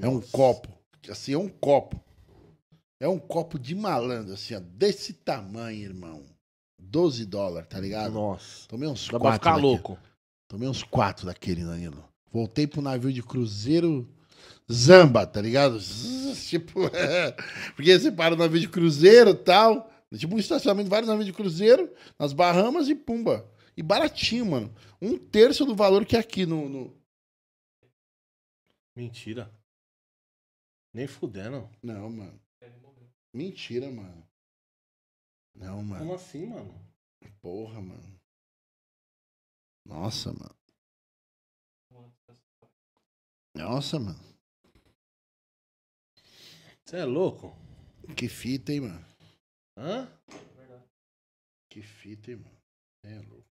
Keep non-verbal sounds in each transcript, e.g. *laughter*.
É um copo. Assim, é um copo. É um copo de malandro, assim, ó, desse tamanho, irmão. 12 dólares, tá ligado? Nossa. Tomei uns Dá quatro. Pra ficar louco. Tomei uns quatro daquele, Danilo. Voltei pro navio de cruzeiro Zamba, tá ligado? *laughs* tipo, é. porque você para o navio de cruzeiro e tal. Tipo um estacionamento, vários navios de cruzeiro, nas Bahamas e pumba. E baratinho, mano. Um terço do valor que é aqui no. no... Mentira. Nem fudendo. Não, mano. Mentira, mano. Não, mano. Como assim, mano? Porra, mano. Nossa, mano. Nossa, mano. Você é louco? Que fita, hein, mano? Hã? Que fita, hein, mano? É louco.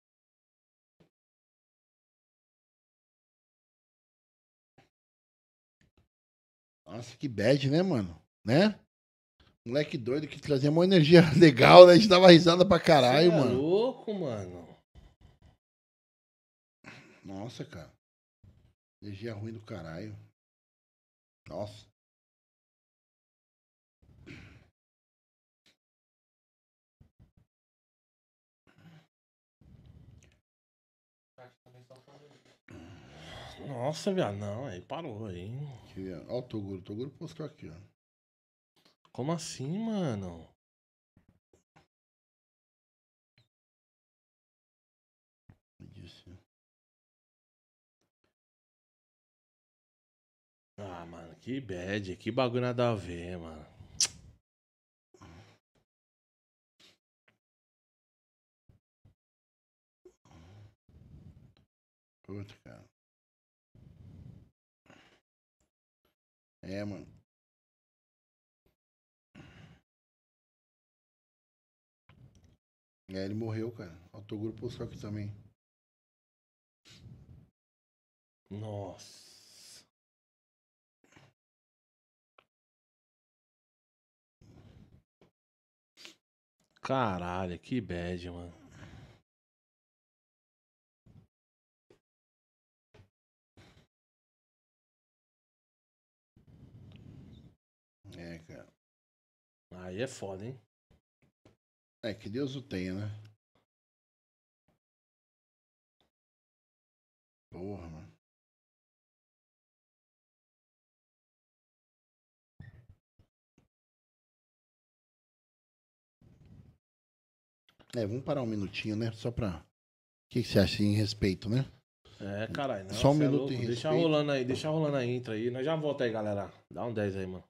Nossa, que bad, né, mano? Né? Moleque doido que trazia uma energia *laughs* legal, né? A gente dava risada pra caralho, Você é mano. louco, mano. Nossa, cara. Energia ruim do caralho. Nossa. Nossa, viado, não, aí parou aí. Aqui, ó o Toguro, o Toguro postou aqui, ó. Como assim, mano? Ah, mano, que bad, que bagulho nada a ver, mano. Outro cara. É, mano. É, ele morreu, cara. Faltou só aqui também. Nossa. Caralho, que bad, mano. cara? Aí é foda, hein? É, que Deus o tenha, né? Porra, mano. É, vamos parar um minutinho, né? Só pra. O que, que você acha em respeito, né? É, caralho. Só um é minuto é em respeito. Deixa rolando aí, deixa rolando a intra aí. Nós já volta aí, galera. Dá um 10 aí, mano.